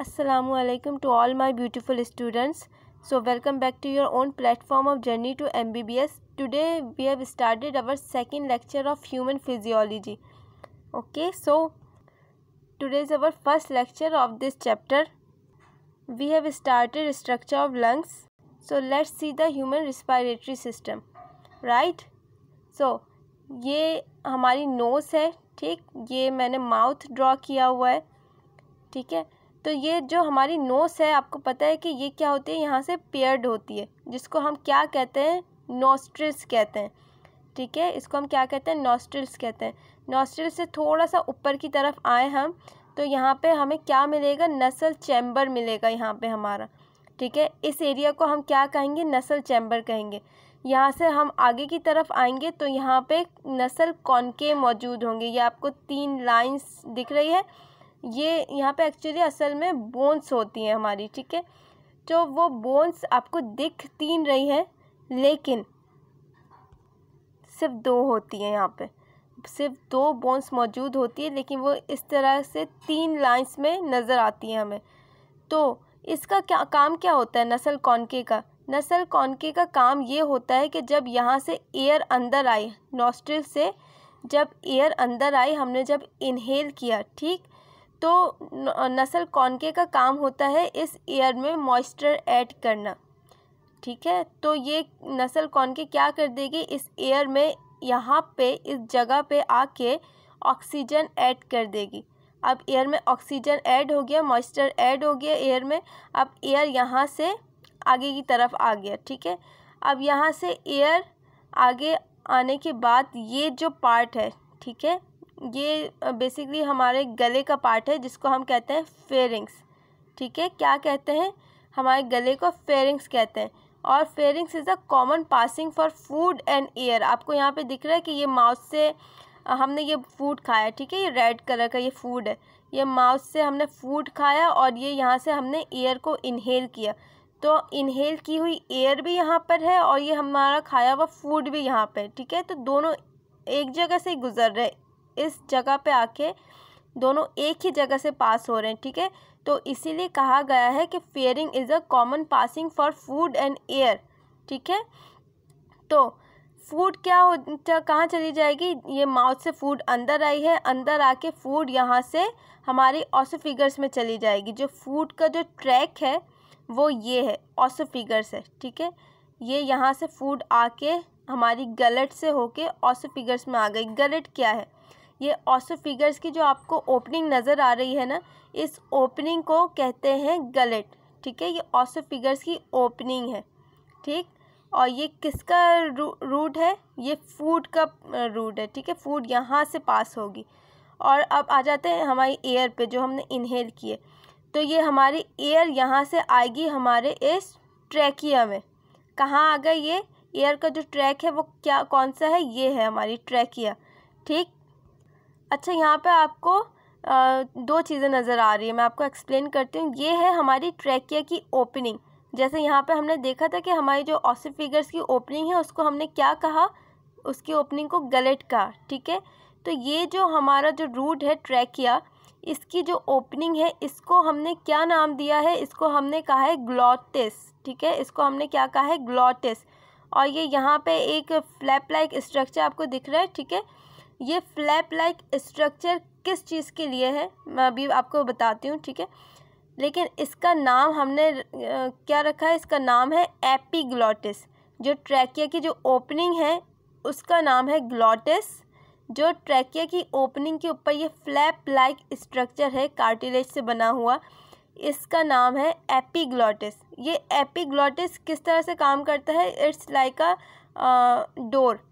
Aslam to all my beautiful students so welcome back to your own platform of journey to M B B S today we have started our second lecture of human physiology okay so today is our first lecture of this chapter we have started structure of lungs so let's see the human respiratory system right so ये हमारी knows है ठीक ये मैंने mouth draw किया हुआ है ठीक है तो ये जो हमारी नोस है आपको पता है कि ये क्या होती है यहाँ से पेयर्ड होती है जिसको हम क्या कहते हैं नोस्ट्रिल्स कहते हैं ठीक है इसको हम क्या कहते हैं नोस्ट्रिल्स कहते हैं नोस्ट्रिल से थोड़ा सा ऊपर की तरफ आए हम तो यहाँ पे हमें क्या मिलेगा नसल चैम्बर मिलेगा यहाँ पे हमारा ठीक है इस एरिया को हम क्या कहेंगे नसल चैम्बर कहेंगे यहाँ से हम आगे की तरफ आएंगे तो यहाँ पे नसल कॉनके मौजूद होंगे ये आपको तीन लाइंस दिख रही है ये यहाँ पे एक्चुअली असल में बोन्स होती हैं हमारी ठीक है तो वो बोन्स आपको दिख तीन रही हैं लेकिन सिर्फ दो होती हैं यहाँ पे सिर्फ दो बोन्स मौजूद होती है लेकिन वो इस तरह से तीन लाइंस में नज़र आती हैं हमें तो इसका क्या काम क्या होता है नसल कौनके का नसल कौनके का काम ये होता है कि जब यहाँ से एयर अंदर आई नॉस्ट्रिल से जब एयर अंदर आई हमने जब इनहेल किया ठीक तो नसल कौनके का काम होता है इस एयर में मॉइस्चर ऐड करना ठीक है तो ये नसल कौनके क्या कर देगी इस एयर में यहाँ पे इस जगह पे आके ऑक्सीजन ऐड कर देगी अब एयर में ऑक्सीजन ऐड हो गया मॉइस्चर ऐड हो गया एयर में अब एयर यहाँ से आगे की तरफ आ गया ठीक है अब यहाँ से एयर आगे आने के बाद ये जो पार्ट है ठीक है ये बेसिकली हमारे गले का पार्ट है जिसको हम कहते हैं फेरिंग्स ठीक है क्या कहते हैं हमारे गले को फेरिंग्स कहते हैं और pharynx is a common passing for food and air आपको यहाँ पे दिख रहा है कि ये माउथ से हमने ये फूड खाया ठीक है ये रेड कलर का ये फूड है ये माउथ से हमने फूड खाया और ये यहाँ से हमने एयर को इनहेल किया तो इनहेल की हुई एयर भी यहाँ पर है और ये हमारा खाया हुआ फूड भी यहाँ पर ठीक है तो दोनों एक जगह से गुजर रहे इस जगह पे आके दोनों एक ही जगह से पास हो रहे हैं ठीक है तो इसीलिए कहा गया है कि pharynx is a common passing for food and air ठीक है तो फूड क्या हो कहाँ चली जाएगी ये माउथ से फूड अंदर आई है अंदर आके फूड यहाँ से हमारी ऑसोफिगर्स में चली जाएगी जो फूड का जो ट्रैक है वो ये है ऑसोफिगर्स है ठीक है ये यहाँ से फूड आके हमारी गलट से होके ऑसोफिगर्स में आ गई गलट क्या है ये ऑसो फिगर्स की जो आपको ओपनिंग नज़र आ रही है ना इस ओपनिंग को कहते हैं गलेट ठीक है ये ऑसो फिगर्स की ओपनिंग है ठीक और ये किसका रू, रूट है ये फूड का रूट है ठीक है फूड यहाँ से पास होगी और अब आ जाते हैं हमारी एयर पे जो हमने इनहेल किए तो ये हमारी एयर यहाँ से आएगी हमारे इस ट्रैकिया में कहाँ आ गए ये एयर का जो ट्रैक है वो क्या कौन सा है ये है हमारी ट्रैकिया ठीक अच्छा यहाँ पे आपको आ, दो चीज़ें नज़र आ रही है मैं आपको एक्सप्लेन करती हूँ ये है हमारी ट्रैकिया की ओपनिंग जैसे यहाँ पे हमने देखा था कि हमारी जो ऑसिफ फिगर्स की ओपनिंग है उसको हमने क्या कहा उसकी ओपनिंग को गलेट कहा ठीक है तो ये जो हमारा जो रूट है ट्रैकिया इसकी जो ओपनिंग है इसको हमने क्या नाम दिया है इसको हमने कहा है ग्लॉटिस ठीक है इसको हमने क्या कहा है ग्लॉटिस और ये यहाँ पे एक फ्लैप लाइक स्ट्रक्चर आपको दिख रहा है ठीक है ये फ्लैप लाइक स्ट्रक्चर किस चीज़ के लिए है मैं अभी आपको बताती हूँ ठीक है लेकिन इसका नाम हमने क्या रखा है इसका नाम है एपीग्लॉटिस जो ट्रैकिया की जो ओपनिंग है उसका नाम है ग्लॉटिस जो ट्रैकिया की ओपनिंग के ऊपर ये फ्लैप लाइक स्ट्रक्चर है कार्टिलेज से बना हुआ इसका नाम है एपीग्लॉटिस ये एपीग्लॉटिस किस तरह से काम करता है इट्स लाइक अ डोर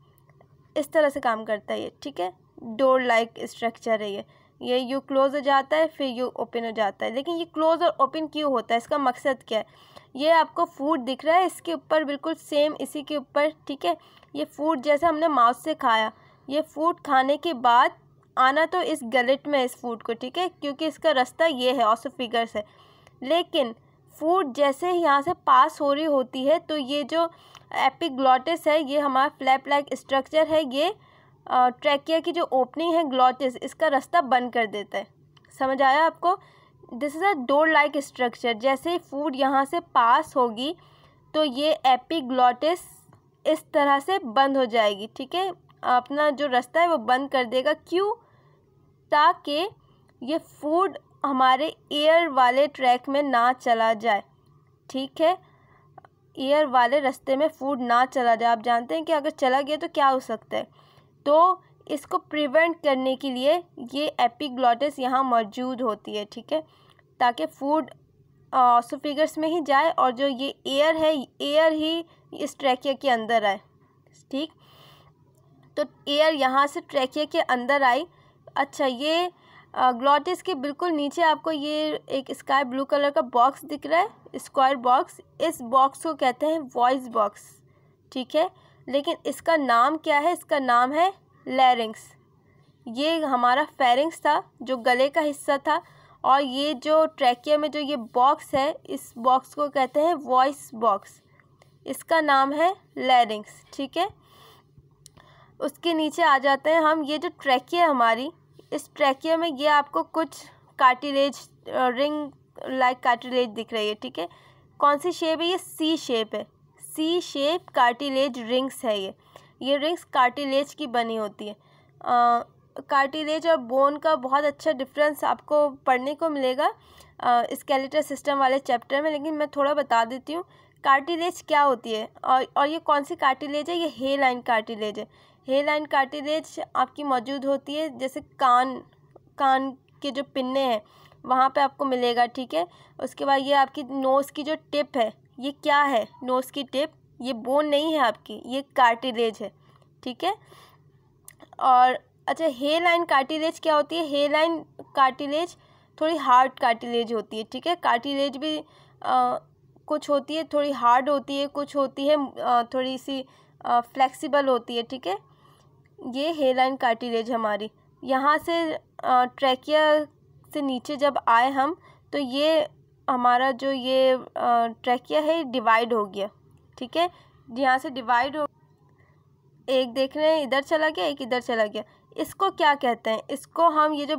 इस तरह से काम करता है ये ठीक है डोर लाइक स्ट्रक्चर है ये ये यू क्लोज़ हो जाता है फिर यू ओपन हो जाता है लेकिन ये क्लोज़ और ओपन क्यों होता है इसका मकसद क्या है ये आपको फूड दिख रहा है इसके ऊपर बिल्कुल सेम इसी के ऊपर ठीक है ये फूड जैसे हमने माउथ से खाया ये फूड खाने के बाद आना तो इस गलेट में इस फूड को ठीक है क्योंकि इसका रास्ता ये है ऑसो फिगर्स है लेकिन फूड जैसे यहाँ से पास हो रही होती है तो ये जो एपिग्लॉटिस है ये हमारा फ्लैप लाइक स्ट्रक्चर है ये ट्रैकिया की जो ओपनिंग है ग्लॉटिस इसका रास्ता बंद कर देता है समझ आया आपको this is a door like structure जैसे फूड यहाँ से पास होगी तो ये एपिग्लॉटिस इस तरह से बंद हो जाएगी ठीक है अपना जो रास्ता है वो बंद कर देगा क्यों ताकि ये फूड हमारे एयर वाले ट्रैक में ना चला जाए ठीक है एयर वाले रास्ते में फूड ना चला जाए आप जानते हैं कि अगर चला गया तो क्या हो सकता है तो इसको प्रिवेंट करने के लिए ये एपिग्लॉटिस यहाँ मौजूद होती है ठीक है ताकि फूड ऑसोफिगर्स में ही जाए और जो ये एयर है एयर ही इस ट्रैकिया के अंदर आए ठीक तो एयर यहाँ से ट्रैकिया के अंदर आई अच्छा ये ग्लॉटिस के बिल्कुल नीचे आपको ये एक स्काई ब्लू कलर का बॉक्स दिख रहा है स्क्वायर बॉक्स इस बॉक्स को कहते हैं वॉइस बॉक्स ठीक है लेकिन इसका नाम क्या है इसका नाम है लैरिंग्स ये हमारा फेरिंग्स था जो गले का हिस्सा था और ये जो ट्रैकिया में जो ये बॉक्स है इस बॉक्स को कहते हैं वॉइस बॉक्स इसका नाम है लैरिंग्स ठीक है उसके नीचे आ जाते हैं हम ये जो ट्रैकिया हमारी इस ट्रैकिया में ये आपको कुछ कार्टिलेज रिंग लाइक कार्टिलेज दिख रही है ठीक है कौन सी शेप है ये सी शेप है सी शेप कार्टिलेज रिंग्स है ये ये रिंग्स कार्टिलेज की बनी होती है कार्टिलेज और बोन का बहुत अच्छा डिफरेंस आपको पढ़ने को मिलेगा स्केलेटर सिस्टम वाले चैप्टर में लेकिन मैं थोड़ा बता देती हूँ कार्टिलेज क्या होती है और और ये कौन सी कार्टिलेज है ये हे लाइन कार्टिलेज है हेयर लाइन कार्टिलेज आपकी मौजूद होती है जैसे कान कान के जो पिन्ने हैं वहाँ पे आपको मिलेगा ठीक है उसके बाद ये आपकी नोज़ की जो टिप है ये क्या है नोज़ की टिप ये बोन नहीं है आपकी ये कार्टिलेज है ठीक है और अच्छा हेयर लाइन कार्टिलेज क्या होती है हेयर लाइन कार्टिलेज थोड़ी हार्ड कार्टिलेज होती है ठीक है कार्टिलेज भी आ, कुछ होती है थोड़ी हार्ड होती है कुछ होती है आ, थोड़ी सी फ्लेक्सिबल होती है ठीक है ये लाइन कार्टिलेज हमारी यहाँ से ट्रैकिया से नीचे जब आए हम तो ये हमारा जो ये ट्रैकिया है डिवाइड हो गया ठीक है यहाँ से डिवाइड हो एक देख रहे हैं इधर चला गया एक इधर चला गया इसको क्या कहते हैं इसको हम ये जो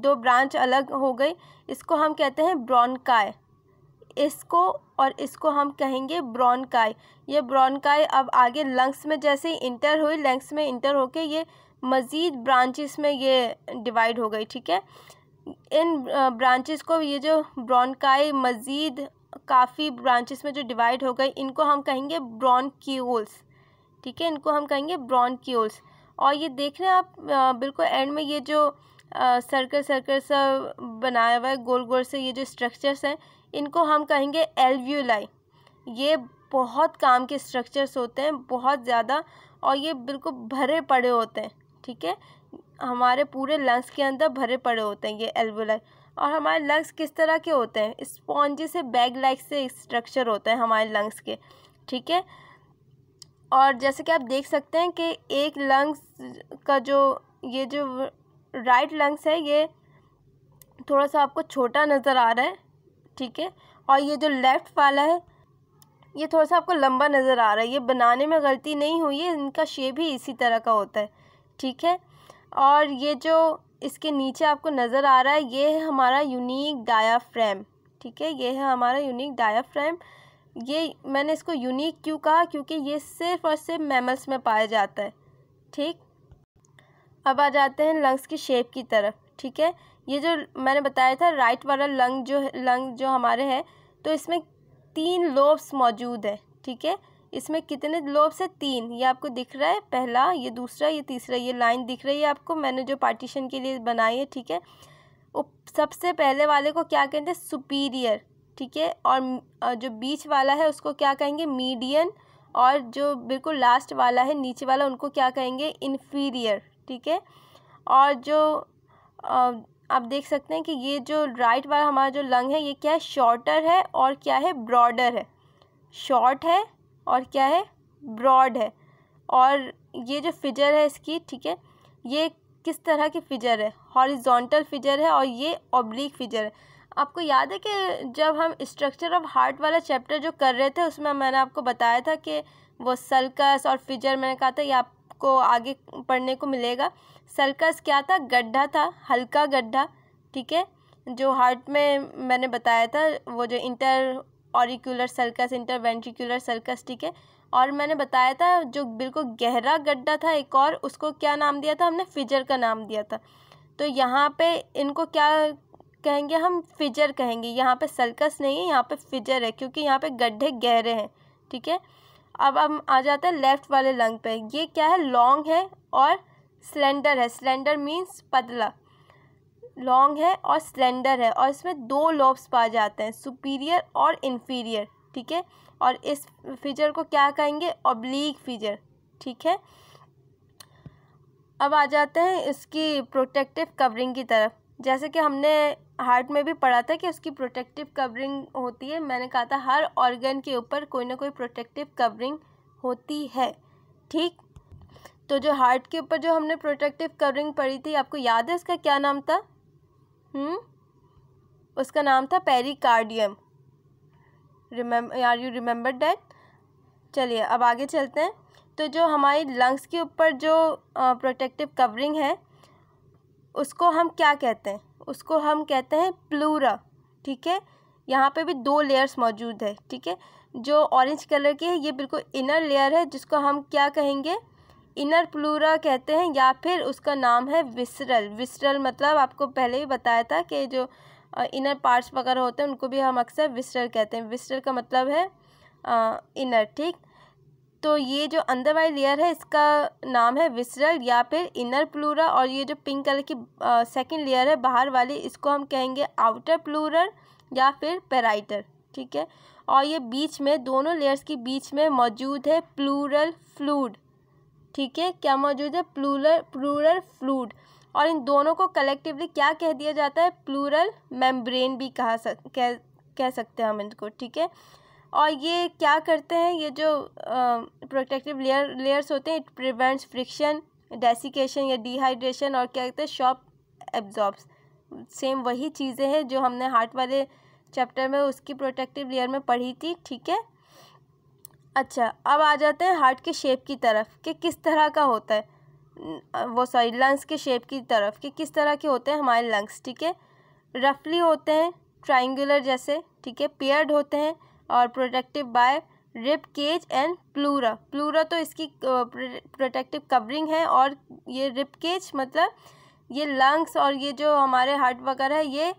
दो ब्रांच अलग हो गई इसको हम कहते हैं ब्रॉनकाय इसको और इसको हम कहेंगे ब्रॉनकाई ये ब्रॉनकाई अब आगे लंग्स में जैसे इंटर हुई लंग्स में इंटर होके ये मज़ीद ब्रांचेस में ये डिवाइड हो गई ठीक है इन ब्रांचेस को ये जो ब्रॉनकाई मज़ीद काफ़ी ब्रांचेस में जो डिवाइड हो गई इनको हम कहेंगे ब्रॉनक्यूल्स ठीक है इनको हम कहेंगे ब्रॉनक्यूल्स और ये देख रहे हैं आप बिल्कुल एंड में ये जो सर्कल सर्कल सा बनाया हुआ है गोल गोल से ये जो स्ट्रक्चर्स हैं इनको हम कहेंगे एल्व्यूलाई ये बहुत काम के स्ट्रक्चर्स होते हैं बहुत ज़्यादा और ये बिल्कुल भरे पड़े होते हैं ठीक है हमारे पूरे लंग्स के अंदर भरे पड़े होते हैं ये एल्वोलाई और हमारे लंग्स किस तरह के होते हैं स्पॉन्जी से बैग लाइक से स्ट्रक्चर होते हैं हमारे लंग्स के ठीक है और जैसे कि आप देख सकते हैं कि एक लंग्स का जो ये जो राइट लंग्स है ये थोड़ा सा आपको छोटा नज़र आ रहा है ठीक है और ये जो लेफ़्ट वाला है ये थोड़ा सा आपको लंबा नज़र आ रहा है ये बनाने में गलती नहीं हुई है इनका शेप ही इसी तरह का होता है ठीक है और ये जो इसके नीचे आपको नज़र आ रहा है ये है हमारा यूनिक डायाफ्रेम ठीक है ये है हमारा यूनिक डायाफ्रेम ये मैंने इसको यूनिक क्यों कहा क्योंकि ये सिर्फ और सिर्फ मेमल्स में पाया जाता है ठीक अब आ जाते हैं लंग्स की शेप की तरफ ठीक है ये जो मैंने बताया था राइट वाला लंग जो लंग जो हमारे हैं तो इसमें तीन लोब्स मौजूद है ठीक है इसमें कितने लोब्स है तीन ये आपको दिख रहा है पहला ये दूसरा ये तीसरा ये लाइन दिख रही है आपको मैंने जो पार्टीशन के लिए बनाई है ठीक है सबसे पहले वाले को क्या कहते हैं सुपीरियर ठीक है और जो बीच वाला है उसको क्या कहेंगे मीडियन और जो बिल्कुल लास्ट वाला है नीचे वाला उनको क्या कहेंगे इन्फीरियर ठीक है और जो आप देख सकते हैं कि ये जो राइट वाला हमारा जो लंग है ये क्या है शॉर्टर है और क्या है ब्रॉडर है शॉर्ट है और क्या है ब्रॉड है और ये जो फिजर है इसकी ठीक है ये किस तरह की फिजर है हॉरिजॉन्टल फिजर है और ये ऑब्लिक फिजर है आपको याद है कि जब हम स्ट्रक्चर ऑफ हार्ट वाला चैप्टर जो कर रहे थे उसमें मैंने आपको बताया था कि वो सल्कस और फिजर मैंने कहा था ये आप आपको आगे पढ़ने को मिलेगा सर्कस क्या था गड्ढा था हल्का गड्ढा ठीक है जो हार्ट में मैंने बताया था वो जो inter auricular sulcus inter ventricular sulcus ठीक है और मैंने बताया था जो बिल्कुल गहरा गड्ढा था एक और उसको क्या नाम दिया था हमने फिजर का नाम दिया था तो यहाँ पे इनको क्या कहेंगे हम फिजर कहेंगे यहाँ पे सर्कस नहीं है यहाँ पे फिजर है क्योंकि यहाँ पे गड्ढे गहरे हैं ठीक है अब हम आ जाते हैं लेफ़्ट वाले लंग पे ये क्या है लॉन्ग है और स्लेंडर है स्लेंडर मीन्स पतला लॉन्ग है और स्लेंडर है और इसमें दो लोब्स पाए जाते हैं सुपीरियर और इन्फीरियर ठीक है और इस फीचर को क्या कहेंगे ऑब्लिक फीचर ठीक है अब आ जाते हैं इसकी प्रोटेक्टिव कवरिंग की तरफ जैसे कि हमने हार्ट में भी पढ़ा था कि उसकी प्रोटेक्टिव कवरिंग होती है मैंने कहा था हर ऑर्गन के ऊपर कोई ना कोई प्रोटेक्टिव कवरिंग होती है ठीक तो जो हार्ट के ऊपर जो हमने प्रोटेक्टिव कवरिंग पढ़ी थी आपको याद है इसका क्या नाम था हम्म उसका नाम था pericardium remem are you remember that चलिए अब आगे चलते हैं तो जो हमारी लंग्स के ऊपर जो प्रोटेक्टिव कवरिंग है उसको हम क्या कहते हैं उसको हम कहते हैं प्लूरा ठीक है यहाँ पे भी दो लेयर्स मौजूद है ठीक है जो ऑरेंज कलर की है ये बिल्कुल इनर लेयर है जिसको हम क्या कहेंगे इनर प्लूरा कहते हैं या फिर उसका नाम है विसरल विसरल मतलब आपको पहले ही बताया था कि जो इनर पार्ट्स वगैरह होते हैं उनको भी हम अक्सर विसरल कहते हैं विसरल का मतलब है इनर ठीक तो ये जो अंदर वाली लेयर है इसका नाम है विसरल या फिर इनर प्लूरा और ये जो पिंक कलर की सेकंड लेयर है बाहर वाली इसको हम कहेंगे आउटर प्लूरल या फिर पेराइटर ठीक है और ये बीच में दोनों लेयर्स के बीच में मौजूद है प्लूरल फ्लूड ठीक है क्या मौजूद है प्लूरल प्लूरल फ्लूड और इन दोनों को कलेक्टिवली क्या कह दिया जाता है प्लूरल मेम्ब्रेन भी कहा सक कह कह सकते हैं हम इनको ठीक है और ये क्या करते हैं ये जो प्रोटेक्टिव लेयर लेयर्स होते हैं इट प्रिवेंट्स फ्रिक्शन डेसिकेशन या डिहाइड्रेशन और क्या कहते हैं शॉप एब्जॉर्ब्स सेम वही चीज़ें हैं जो हमने हार्ट वाले चैप्टर में उसकी प्रोटेक्टिव लेयर में पढ़ी थी ठीक है अच्छा अब आ जाते हैं हार्ट के शेप की तरफ कि किस तरह का होता है वो सॉरी लंग्स के शेप की तरफ कि किस तरह के होते हैं हमारे लंग्स ठीक है रफली होते हैं ट्राइंगुलर जैसे ठीक है पेयर्ड होते हैं और protective by rib cage and pleura pleura तो इसकी प्रोटेक्टिव कवरिंग है और ये रिप केज मतलब ये लंग्स और ये जो हमारे हार्ट वगैरह है ये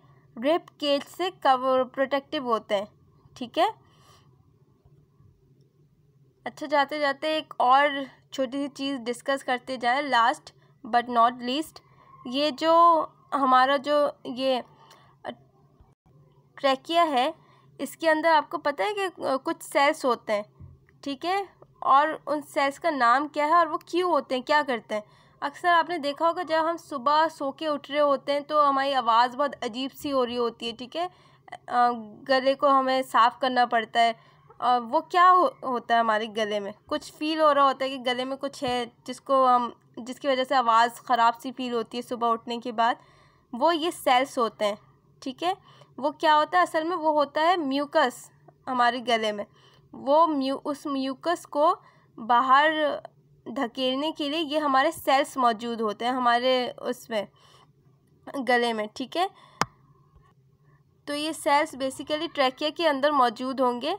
रिप केज से कवर प्रोटेक्टिव होते हैं ठीक है अच्छा जाते जाते एक और छोटी सी चीज़ डिस्कस करते जाए लास्ट बट नॉट लीस्ट ये जो हमारा जो ये ट्रैकिया है इसके अंदर आपको पता है कि कुछ सेल्स होते हैं ठीक है और उन सेल्स का नाम क्या है और वो क्यों होते हैं क्या करते हैं अक्सर आपने देखा होगा जब हम सुबह सो के उठ रहे होते हैं तो हमारी आवाज़ बहुत अजीब सी हो रही होती है ठीक है गले को हमें साफ़ करना पड़ता है और वो क्या हो, होता है हमारे गले में कुछ फील हो रहा होता है कि गले में कुछ है जिसको हम जिसकी वजह से आवाज़ ख़राब सी फील होती है सुबह उठने के बाद वो ये सेल्स होते हैं ठीक है वो क्या होता है असल में वो होता है म्यूकस हमारे गले में वो म्यू उस म्यूकस को बाहर धकेलने के लिए ये हमारे सेल्स मौजूद होते हैं हमारे उसमें गले में ठीक है तो ये सेल्स बेसिकली ट्रैकिया के अंदर मौजूद होंगे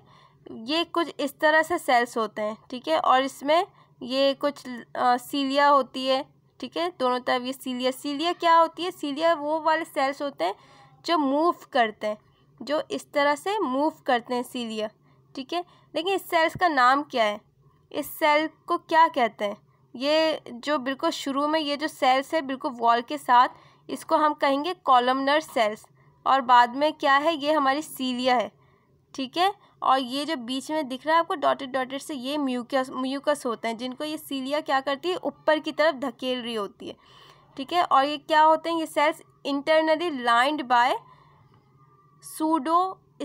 ये कुछ इस तरह से सेल्स होते हैं ठीक है और इसमें ये कुछ आ, सीलिया होती है ठीक है दोनों तरफ ये सीलिया सीलिया क्या होती है सीलिया वो वाले सेल्स होते हैं जो मूव करते हैं जो इस तरह से मूव करते हैं सीलिया ठीक है लेकिन इस सेल्स का नाम क्या है इस सेल को क्या कहते हैं ये जो बिल्कुल शुरू में ये जो सेल्स है बिल्कुल वॉल के साथ इसको हम कहेंगे कॉलमनर सेल्स और बाद में क्या है ये हमारी सीलिया है ठीक है और ये जो बीच में दिख रहा है आपको डॉटेड डॉटेड से ये म्यूकस म्यूकस होते हैं जिनको ये सीलिया क्या करती है ऊपर की तरफ धकेल रही होती है ठीक है और ये क्या होते हैं ये cells internally lined by pseudo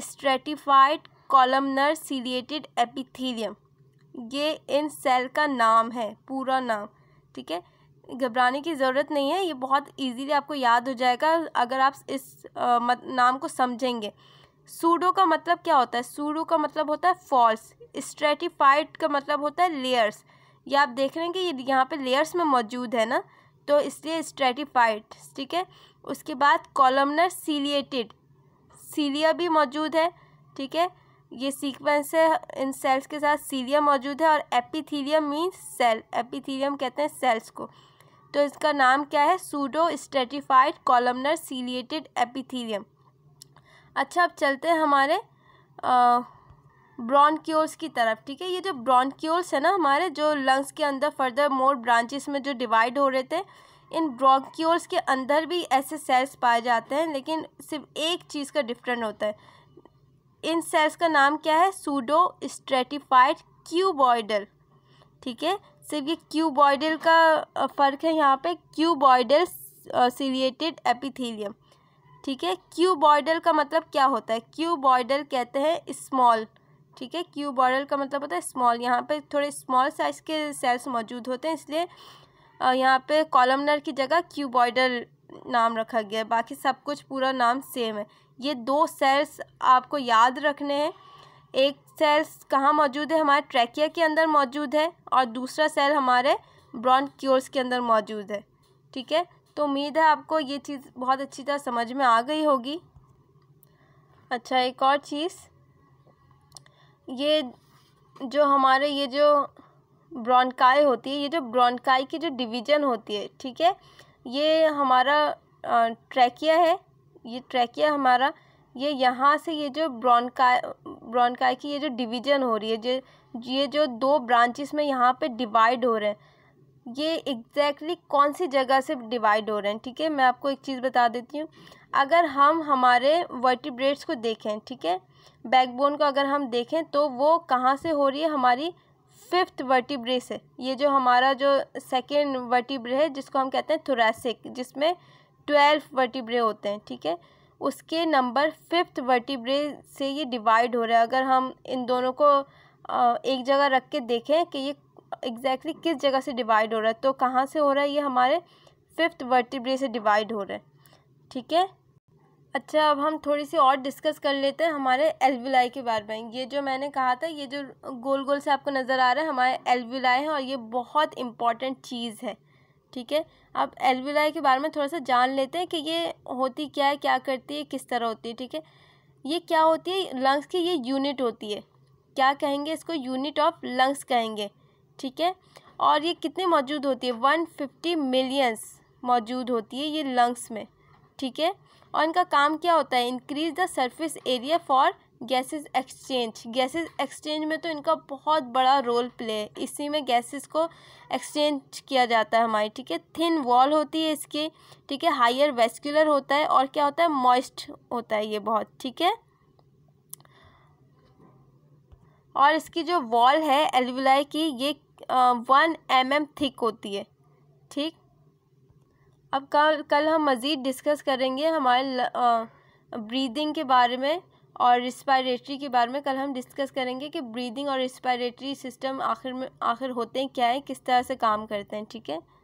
stratified columnar ciliated epithelium ये इन सेल का नाम है पूरा नाम ठीक है घबराने की ज़रूरत नहीं है ये बहुत इजीली आपको याद हो जाएगा अगर आप इस आ, मत, नाम को समझेंगे सूडो का मतलब क्या होता है सूडो का मतलब होता है फॉल्स स्ट्रेटिफाइड का मतलब होता है लेयर्स ये आप देख रहे हैं कि ये यहाँ पे लेयर्स में मौजूद है ना तो इसलिए स्ट्रेटिफाइड ठीक है उसके बाद कॉलमनर सीलिएटेड सीलिया भी मौजूद है ठीक है ये सीक्वेंस है इन सेल्स के साथ सीलिया मौजूद है और एपिथीलियम मीन्स सेल एपिथीलियम कहते हैं सेल्स को तो इसका नाम क्या है pseudo stratified columnar ciliated epithelium अच्छा अब चलते हैं हमारे आ, ब्रॉन्क्योल्स की तरफ ठीक है ये जो ब्रॉन्क्योल्स है ना हमारे जो लंग्स के अंदर फर्दर मोर ब्रांचेस में जो डिवाइड हो रहे थे इन ब्रॉन्क्योल्स के अंदर भी ऐसे सेल्स पाए जाते हैं लेकिन सिर्फ एक चीज़ का डिफरेंट होता है इन सेल्स का नाम क्या है सूडो स्ट्रेटिफाइड क्यूबॉइडल ठीक है सिर्फ ये क्यूबॉइडल का फ़र्क है यहाँ पे क्यूबॉइडल सीरिएटेड एपिथीलियम ठीक है क्यूबॉइडल का मतलब क्या होता है क्यूबॉइडल कहते हैं स्मॉल ठीक है क्यूब ऑर्डर का मतलब होता है स्मॉल यहाँ पे थोड़े स्मॉल साइज़ के सेल्स मौजूद होते हैं इसलिए यहाँ पे कॉलमनर की जगह क्यूबॉइडल नाम रखा गया है बाकी सब कुछ पूरा नाम सेम है ये दो सेल्स आपको याद रखने हैं एक सेल्स कहाँ मौजूद है हमारे ट्रैकिया के अंदर मौजूद है और दूसरा सेल हमारे ब्रॉन्ड क्योर्स के अंदर मौजूद है ठीक है तो उम्मीद है आपको ये चीज़ बहुत अच्छी तरह समझ में आ गई होगी अच्छा एक और चीज़ ये जो हमारे ये जो ब्रोनकाई होती है ये जो ब्रोनकाई की जो डिवीजन होती है ठीक है ये हमारा ट्रैकिया है ये ट्रैकिया हमारा ये यहाँ से ये जो ब्रोनकाई ब्रोनकाई की ये जो डिवीजन हो रही है जो ये जो दो ब्रांचेस में यहाँ पे डिवाइड हो रहे हैं ये एग्जैक्टली exactly कौन सी जगह से डिवाइड हो रहे हैं ठीक है मैं आपको एक चीज़ बता देती हूँ अगर हम हमारे वर्टिब्रेट्स को देखें ठीक है बैकबोन को अगर हम देखें तो वो कहाँ से हो रही है हमारी फिफ्थ वर्टिब्रे से ये जो हमारा जो सेकेंड वर्टिब्रे है जिसको हम कहते हैं थोरेसिक जिसमें ट्वेल्व वर्टिब्रे होते हैं ठीक है उसके नंबर फिफ्थ वर्टिब्रे से ये डिवाइड हो रहा है अगर हम इन दोनों को एक जगह रख के देखें कि ये एग्जैक्टली exactly किस जगह से डिवाइड हो रहा है तो कहाँ से हो रहा है ये हमारे फिफ्थ वर्टिब्रे से डिवाइड हो रहा है ठीक है अच्छा अब हम थोड़ी सी और डिस्कस कर लेते हैं हमारे एलविलाई के बारे में ये जो मैंने कहा था ये जो गोल गोल से आपको नज़र आ रहा है हमारे एलविलाई है और ये बहुत इम्पॉर्टेंट चीज़ है ठीक है अब एलविलाई के बारे में थोड़ा सा जान लेते हैं कि ये होती क्या है क्या करती है किस तरह होती है ठीक है ये क्या होती है लंग्स की ये यूनिट होती है क्या कहेंगे इसको यूनिट ऑफ लंग्स कहेंगे ठीक है और ये कितने मौजूद होती है वन फिफ्टी मिलियंस मौजूद होती है ये लंग्स में ठीक है और इनका काम क्या होता है increase the surface area for gases exchange gases exchange में तो इनका बहुत बड़ा रोल प्ले है इसी में गैसेस को एक्सचेंज किया जाता है हमारी ठीक है थिन वॉल होती है इसकी ठीक है हायर वेस्कुलर होता है और क्या होता है मॉइस्ट होता है ये बहुत ठीक है और इसकी जो वॉल है एलविलाई की ये वन एम एम थिक होती है ठीक अब कल कल हम मज़ीद डिस्कस करेंगे हमारे ब्रीदिंग के बारे में और रिस्पायरेटरी के बारे में कल हम डिस्कस करेंगे कि ब्रीदिंग और रिस्पायरेटरी सिस्टम आखिर में आखिर होते हैं क्या है किस तरह से काम करते हैं ठीक है